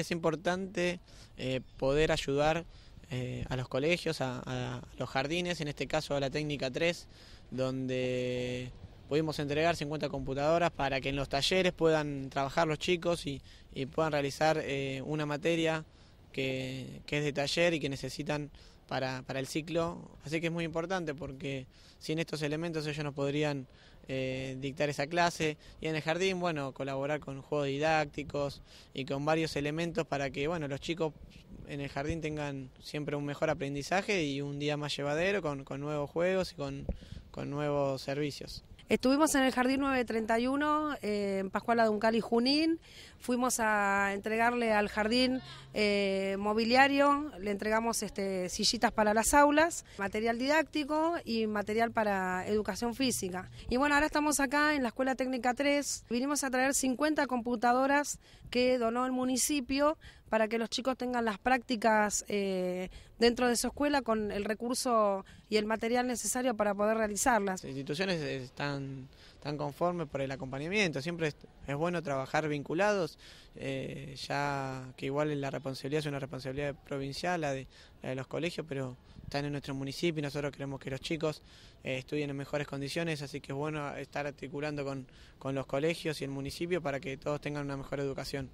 Es importante eh, poder ayudar eh, a los colegios, a, los jardines, en este caso a la técnica 3, donde pudimos entregar 50 computadoras para que en los talleres puedan trabajar los chicos y, puedan realizar eh, una materia que es de taller y que necesitan para, para, el ciclo. Así que es muy importante porque sin estos elementos ellos no podrían eh, dictar esa clase. Y en el jardín, bueno, colaborar con juegos didácticos y con varios elementos para que, bueno, los chicos en el jardín tengan siempre un mejor aprendizaje y un día más llevadero con, con nuevos juegos y con, con nuevos servicios. Estuvimos en el Jardín 931, en Pascuala Duncal y Junín. Fuimos a entregarle al jardín eh, mobiliario, le entregamos este, sillitas para las aulas, material didáctico y material para educación física. Y bueno, ahora estamos acá en la Escuela Técnica 3. Vinimos a traer 50 computadoras que donó el municipio para que los chicos tengan las prácticas eh, dentro de su escuela con el recurso y el material necesario para poder realizarlas. Las instituciones están, conformes por el acompañamiento, siempre es, bueno trabajar vinculados, eh, ya que igual la responsabilidad es una responsabilidad provincial, la de, los colegios, pero están en nuestro municipio y nosotros queremos que los chicos eh, estudien en mejores condiciones, así que es bueno estar articulando con los colegios y el municipio para que todos tengan una mejor educación.